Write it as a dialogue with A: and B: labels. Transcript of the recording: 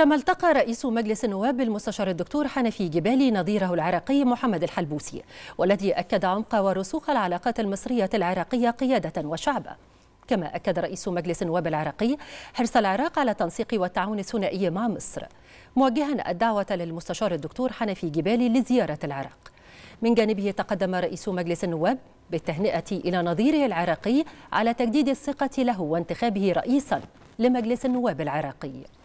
A: كما التقى رئيس مجلس النواب المستشار الدكتور حنفي جبالي نظيره العراقي محمد الحلبوسي والذي أكد عمق ورسوخ العلاقات المصرية العراقية قيادة وشعبا كما أكد رئيس مجلس النواب العراقي حرص العراق على التنسيق والتعاون الثنائي مع مصر موجها الدعوة للمستشار الدكتور حنفي جبالي لزيارة العراق من جانبه تقدم رئيس مجلس النواب بالتهنئة إلى نظيره العراقي على تجديد الثقة له وانتخابه رئيسا لمجلس النواب العراقي